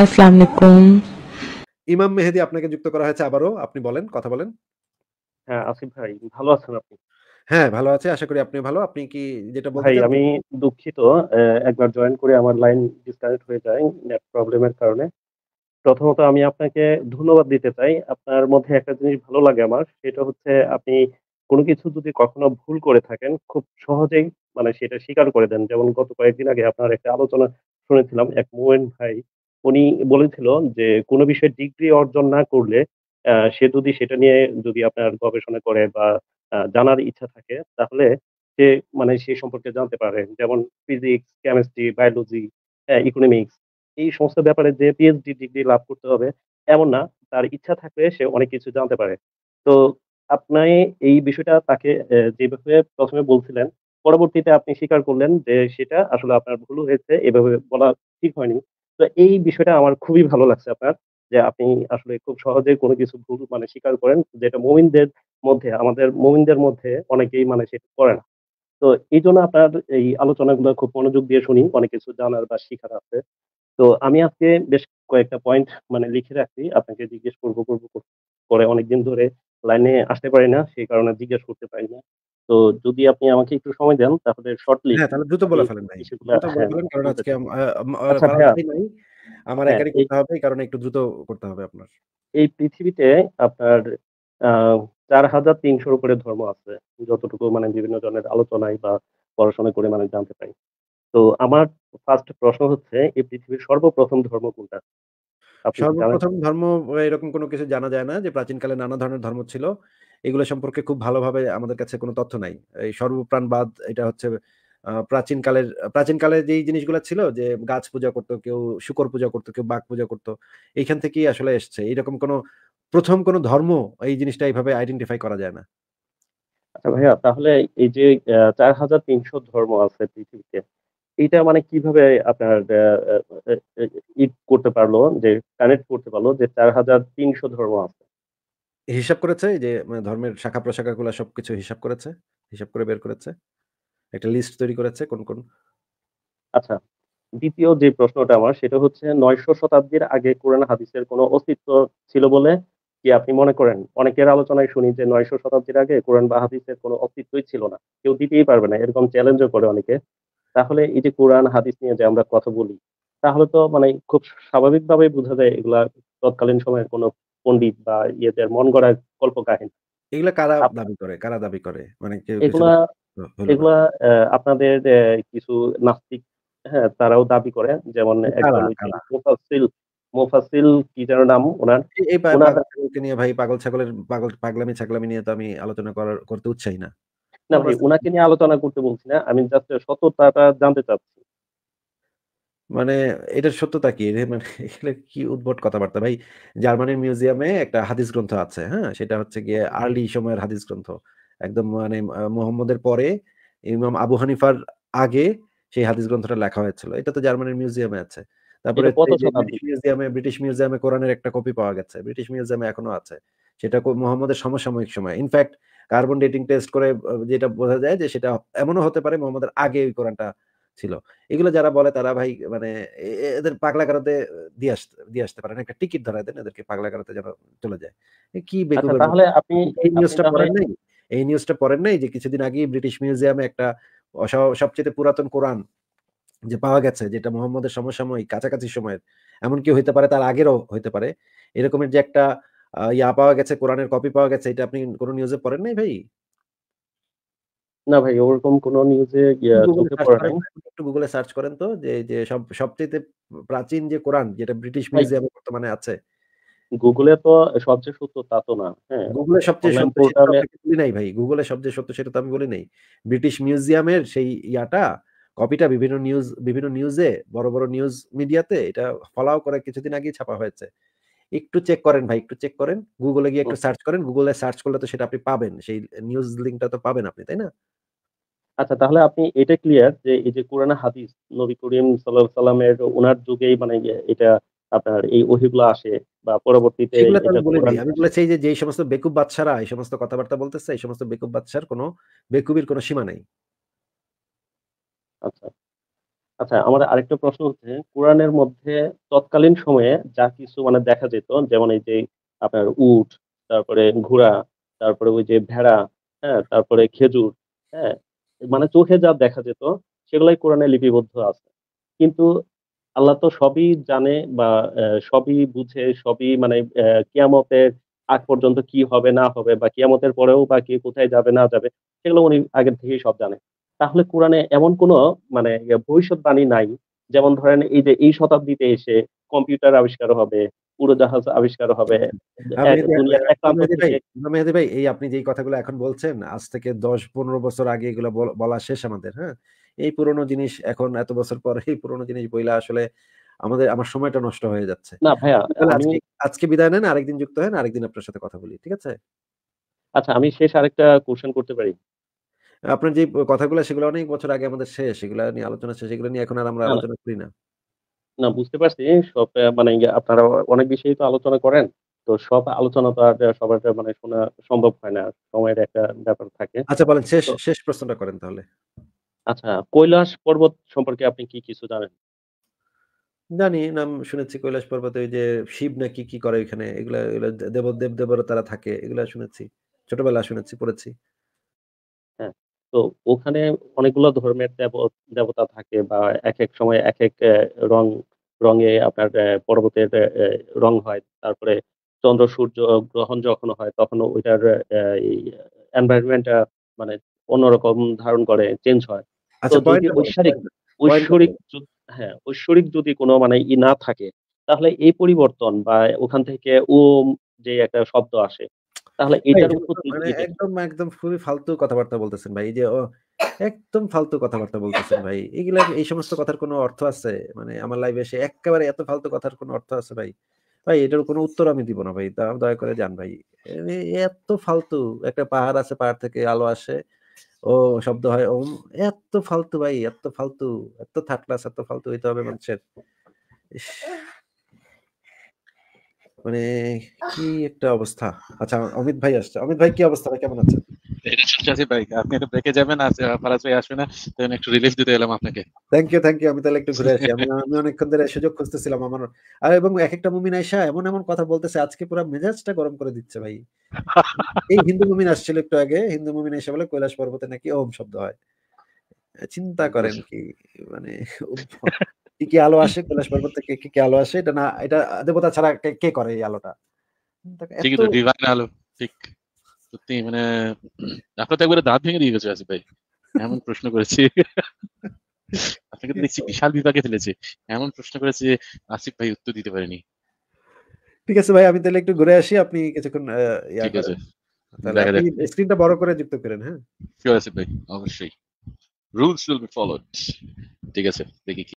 আসসালামু আলাইকুম ইমাম মেহেদি আপনাকে যুক্ত করা হয়েছে আবারও আপনি বলেন কথা বলেন হ্যাঁ আসিফ ভাই ভালো আছেন আপনি হ্যাঁ ভালো আছে আশা করি আপনি ভালো আপনি কি যেটা বলতে ভাই আমি দুঃখিত একবার জয়েন করে আমার লাইন ডিসকানেক্ট হয়ে যায় নেট প্রবলেমের কারণে প্রথমত আমি আপনাকে ধন্যবাদ দিতে চাই আপনার মধ্যে একটা জিনিস ভালো লাগে আমার সেটা হচ্ছে আপনি কোনো কিছু যদি কখনো ভুল করে থাকেন খুব সহজেই মানে সেটা স্বীকার করে দেন যেমন গত কয়েকদিন আগে আপনার একটা আলোচনা শুনেছিলাম এক মোয়েন ভাই উনি বলেছিল যে কোনো বিষয়ে ডিগ্রি অর্জন না করলে সে যদি সেটা নিয়ে যদি আপনার গবেষণা করে বা জানার ইচ্ছা থাকে তাহলে সে মানে সে সম্পর্কে জানতে পারে যেমন ফিজিক্স কেমিস্ট্রি বায়োলজি ইকোনমিক্স এই সমস্ত ব্যাপারে যে পিএইচডি ডিগ্রি লাভ করতে হবে এমন না তার ইচ্ছা থাকলে সে অনেক কিছু জানতে পারে তো আপনি এই বিষয়টা তাকে যেভাবে প্রথমে বলছিলেন পরবর্তীতে আপনি স্বীকার করলেন যে সেটা আসলে আপনার ভুল হয়েছে এভাবে বলা ঠিক হয়নি তো এই বিষয়টা আমার খুবই ভালো লাগছে আপনার যে আপনি আসলে খুব সহজে কোনো কিছু ভুল মানে স্বীকার করেন যেটা মোমিনদের মধ্যে আমাদের মোমিনদের মধ্যে অনেকেই মানে সেটা করে না তো এই জন্য আপনার এই আলোচনাগুলো খুব মনোযোগ দিয়ে শুনি অনেক কিছু জানার বা শিখার আছে তো আমি আজকে বেশ কয়েকটা পয়েন্ট মানে লিখে রাখছি আপনাকে জিজ্ঞেস করবো করবো করে অনেকদিন ধরে লাইনে আসতে পারি না সেই কারণে জিজ্ঞেস করতে পারি না তো যদি আপনি আমাকে একটু সময় দেন তাহলে শর্টলি হ্যাঁ তাহলে দ্রুত বলে ফেলেন ভাই দ্রুত বলে হ্যাঁ। ফেলেন কারণ আজকে আচ্ছা, আমার হ্যাঁ। হ্যাঁ, একারই করতে হবে কারণ একটু দ্রুত করতে হবে আপনার এই পৃথিবীতে আপনার চার হাজার তিনশোর উপরে ধর্ম আছে যতটুকু মানে বিভিন্ন জনের আলোচনায় বা পড়াশোনা করে মানে জানতে পাই তো আমার ফার্স্ট প্রশ্ন হচ্ছে এই পৃথিবীর সর্বপ্রথম ধর্ম কোনটা সর্বপ্রথম ধর্ম এরকম কোনো কিছু জানা যায় না যে প্রাচীনকালে নানা ধরনের ধর্ম ছিল এগুলো সম্পর্কে খুব ভালোভাবে আমাদের কাছে কোনো তথ্য নাই এই সর্বপ্রাণবাদ এটা হচ্ছে প্রাচীনকালের প্রাচীনকালে যেই জিনিসগুলো ছিল যে গাছ পূজা করতো কেউ শুকর পূজা করতো কেউ বাঘ পূজা করতো এইখান থেকেই আসলে এসছে এইরকম কোনো প্রথম কোনো ধর্ম এই জিনিসটা এইভাবে আইডেন্টিফাই করা যায় না আচ্ছা ভাইয়া তাহলে এই যে চার হাজার তিনশো ধর্ম আছে পৃথিবীতে এটা মানে কিভাবে আপনার ইট করতে পারলো যে কানেক্ট করতে পারলো যে চার হাজার তিনশো ধর্ম আছে হিসাব করেছে যে মানে ধর্মের শাখা প্রশাখাগুলো সবকিছু হিসাব করেছে হিসাব করে বের করেছে একটা লিস্ট তৈরি করেছে কোন কোন আচ্ছা দ্বিতীয় যে প্রশ্নটা আমার সেটা হচ্ছে নয়শো শতাব্দীর আগে কোরআন হাদিসের কোনো অস্তিত্ব ছিল বলে কি আপনি মনে করেন অনেকের আলোচনায় শুনি যে নয়শো শতাব্দীর আগে কোরআন বা হাদিসের কোনো অস্তিত্বই ছিল না কেউ দিতেই পারবে না এরকম চ্যালেঞ্জও করে অনেকে তাহলে এই যে কোরআন হাদিস নিয়ে যে আমরা কথা বলি তাহলে তো মানে খুব স্বাভাবিকভাবে বোঝা যায় এগুলা তৎকালীন সময়ের কোনো পণ্ডিত বা ইয়েদের মন গড়া কল্প কাহিনী এগুলা কারা দাবি করে কারা দাবি করে মানে এগুলা এগুলা আপনাদের কিছু নাস্তিক হ্যাঁ তারাও দাবি করে যেমন মুফাসিল মুফাসিল কি যেন নাম ওনার নিয়ে ভাই পাগল ছাগলের পাগল পাগলামি ছাগলামি নিয়ে তো আমি আলোচনা করার করতে উৎসাহী না না ভাই ওনাকে নিয়ে আলোচনা করতে বলছি না আমি জাস্ট সততাটা জানতে চাচ্ছি মানে এটার সত্যতা কি মানে এখানে কি উদ্ভট কথাবার্তা ভাই জার্মানির মিউজিয়ামে একটা হাদিস গ্রন্থ আছে হ্যাঁ সেটা হচ্ছে গিয়ে আর্লি সময়ের হাদিস গ্রন্থ একদম মানে মোহাম্মদের পরে ইমাম আবু হানিফার আগে সেই হাদিস গ্রন্থটা লেখা হয়েছিল এটা তো জার্মানির মিউজিয়ামে আছে তারপরে মিউজিয়ামে ব্রিটিশ মিউজিয়ামে কোরআনের একটা কপি পাওয়া গেছে ব্রিটিশ মিউজিয়ামে এখনো আছে সেটা মোহাম্মদের সমসাময়িক সময় ইনফ্যাক্ট কার্বন ডেটিং টেস্ট করে যেটা বোঝা যায় যে সেটা এমনও হতে পারে মোহাম্মদের আগে ওই কোরআনটা ছিল এগুলো যারা বলে তারা ভাই মানে এদের পাগলা কারাতে দিয়ে আসতে দিয়ে আসতে পারেন একটা টিকিট ধরা দেন এদেরকে পাগলা কারাতে যেন চলে যায় কি আচ্ছা, তাহলে আপনি এই নিউজটা পড়েন নাই এই নিউজটা পড়েন নাই যে কিছুদিন আগে ব্রিটিশ মিউজিয়ামে একটা সবচেয়ে পুরাতন কোরআন যে পাওয়া গেছে যেটা মোহাম্মদের সমসাময়িক কাছাকাছি সময়ের এমন কি হইতে পারে তার আগেরও হইতে পারে এরকমের যে একটা ইয়া পাওয়া গেছে কোরআনের কপি পাওয়া গেছে এটা আপনি কোনো নিউজে পড়েন নাই ভাই না ভাই ওরকম কোন নিউজে চোখে পড়ে নাই একটু গুগলে সার্চ করেন তো যে যে সব সবচেয়ে প্রাচীন যে কোরআন যেটা ব্রিটিশ মিউজিয়ামে বর্তমানে আছে গুগলে তো সবচেয়ে সত্য তা তো না হ্যাঁ গুগলে সবচেয়ে সত্য বলি নাই ভাই গুগলে সবচেয়ে সত্য সেটা তো আমি বলি নাই ব্রিটিশ মিউজিয়ামের সেই ইয়াটা কপিটা বিভিন্ন নিউজ বিভিন্ন নিউজে বড় বড় নিউজ মিডিয়াতে এটা ফলাও করে কিছুদিন আগে ছাপা হয়েছে একটু চেক করেন ভাই একটু চেক করেন গুগলে গিয়ে একটু সার্চ করেন গুগলে সার্চ করলে তো সেটা আপনি পাবেন সেই নিউজ লিঙ্কটা তো পাবেন আপনি তাই না আচ্ছা তাহলে আপনি এটা ক্লিয়ার যে এই যে কোরআন হাদিস নবী করিম সাল্লাহ সাল্লামের ওনার যুগেই মানে ইয়ে, এটা আপনার এই ওহিগুলো আসে বা পরবর্তীতে আমি বলেছি যে যে সমস্ত বেকুব বাচ্চারা এই সমস্ত কথাবার্তা বলতেছে এই সমস্ত বেকুব বাচ্চার কোনো বেকুবির কোনো সীমা নাই আচ্ছা আচ্ছা আমার আরেকটা প্রশ্ন হচ্ছে কোরআনের মধ্যে তৎকালীন সময়ে যা কিছু মানে দেখা যেত যেমন এই যে আপনার উট তারপরে ঘোড়া তারপরে ওই যে ভেড়া হ্যাঁ তারপরে খেজুর হ্যাঁ মানে চোখে যা দেখা যেত সেগুলাই কোরআনে লিপিবদ্ধ আছে কিন্তু আল্লাহ তো সবই জানে বা সবই বুঝে সবই মানে কিয়ামতের আগ পর্যন্ত কি হবে না হবে বা কিয়ামতের পরেও বা কি কোথায় যাবে না যাবে সেগুলো উনি আগের থেকেই সব জানে তাহলে কোরআনে এমন কোনো মানে ইয়ে ভবিষ্যৎবাণী নাই যেমন ধরেন এই যে এই শতাব্দীতে এসে কম্পিউটার আবিষ্কার হবে উড়োজাহাজ আবিষ্কার হবে ভাই এই আপনি যে কথাগুলো এখন বলছেন আজ থেকে দশ পনেরো বছর আগে এগুলো বলা শেষ আমাদের হ্যাঁ এই পুরনো জিনিস এখন এত বছর পর এই পুরনো জিনিস বইলা আসলে আমাদের আমার সময়টা নষ্ট হয়ে যাচ্ছে না ভাইয়া আচ্ছা, আজকে বিদায় নেন আরেকদিন যুক্ত হন আরেকদিন আপনার সাথে কথা বলি ঠিক আছে আচ্ছা আমি শেষ আরেকটা কোশ্চেন করতে পারি আপনার যে কথাগুলো সেগুলো অনেক বছর আগে আমাদের শেষ সেগুলো নিয়ে আলোচনা শেষ সেগুলো নিয়ে এখন আর আমরা আলোচনা করি না না বুঝতে পারছি সব মানে আপনারা অনেক বিষয়ে তো আলোচনা করেন তো সব আলোচনা তো আর সবার মানে শোনা সম্ভব হয় না সময়ের একটা ব্যাপার থাকে আচ্ছা বলেন শেষ শেষ প্রশ্নটা করেন তাহলে আচ্ছা কৈলাস পর্বত সম্পর্কে আপনি কি কিছু জানেন জানি নাম শুনেছি কৈলাস পর্বতে ওই যে শিব নাকি কি করে এখানে এগুলা দেব দেব দেবরা তারা থাকে এগুলা শুনেছি ছোটবেলা শুনেছি পড়েছি তো ওখানে অনেকগুলো ধর্মের দেব দেবতা থাকে বা এক এক সময় এক এক রং রঙে আপনার পর্বতের রং হয় তারপরে চন্দ্র সূর্য গ্রহণ যখন হয় তখন ওইটার এনভায়রনমেন্টটা মানে অন্যরকম ধারণ করে চেঞ্জ হয় আচ্ছা, ঐশ্বরিক ঐশ্বরিক হ্যাঁ ঐশ্বরিক যদি কোনো মানে ই না থাকে তাহলে এই পরিবর্তন বা ওখান থেকে ওম যে একটা শব্দ আসে তাহলে এটার উৎপত্তি মানে একদম একদম খুবই ফালতু কথাবার্তা বলতেছেন ভাই এই যে একদম ফালতু কথাবার্তা বলতেছেন ভাই এগুলা এই সমস্ত কথার কোনো অর্থ আছে মানে আমার লাইভে এসে একেবারে এত ফালতু কথার কোনো অর্থ আছে ভাই ভাই এটার কোনো উত্তর আমি দিব না ভাই তা দয়া করে যান ভাই এত ফালতু একটা পাহাড় আছে পাহাড় থেকে আলো আসে ও শব্দ হয় ওম এত ফালতু ভাই এত ফালতু এত থাকলাস এত ফালতু হইতে হবে হ্যাঁ। মানুষের মানে কি একটা অবস্থা আচ্ছা অমিত ভাই আসছে অমিত ভাই কি অবস্থা কেমন আছেন ভাই আপনি যাবেন আচ্ছা, আসবে না একটু রিলিফ দিতে এলাম থ্যাংক ইউ থ্যাংক ইউ আমি তাহলে একটু ঘুরে আসি অনেকক্ষণ ধরে সুযোগ আমার আর এবং এক একটা এমন এমন কথা বলতেছে আজকে মেজাজটা গরম করে দিচ্ছে ভাই এই হিন্দু আসছিল একটু আগে হিন্দু বলে কৈলাস পর্বতে নাকি ওম শব্দ হয় চিন্তা করেন আচ্ছা। কি মানে কি কি আলো আসে কৈলাস পর্বত থেকে কি কি আলো আসে এটা না এটা দেবতা ছাড়া কে করে এই আলোটা ঠিক তো ডিভাইন আলো ঠিক সত্যি মানে আপনার তো একবারে দাঁত ভেঙে দিয়ে গেছে আসিফ ভাই এমন প্রশ্ন করেছে আপনাকে তো দেখছি বিশাল বিভাগে ফেলেছে এমন প্রশ্ন করেছে যে আসিফ ভাই উত্তর দিতে পারেনি ঠিক আছে ভাই আমি তাহলে একটু ঘুরে আসি আপনি কিছুক্ষণ ঠিক আছে স্ক্রিনটা বড় করে যুক্ত করেন হ্যাঁ ঠিক আছে ভাই অবশ্যই রুলস উইল বি ফলোড ঠিক আছে দেখি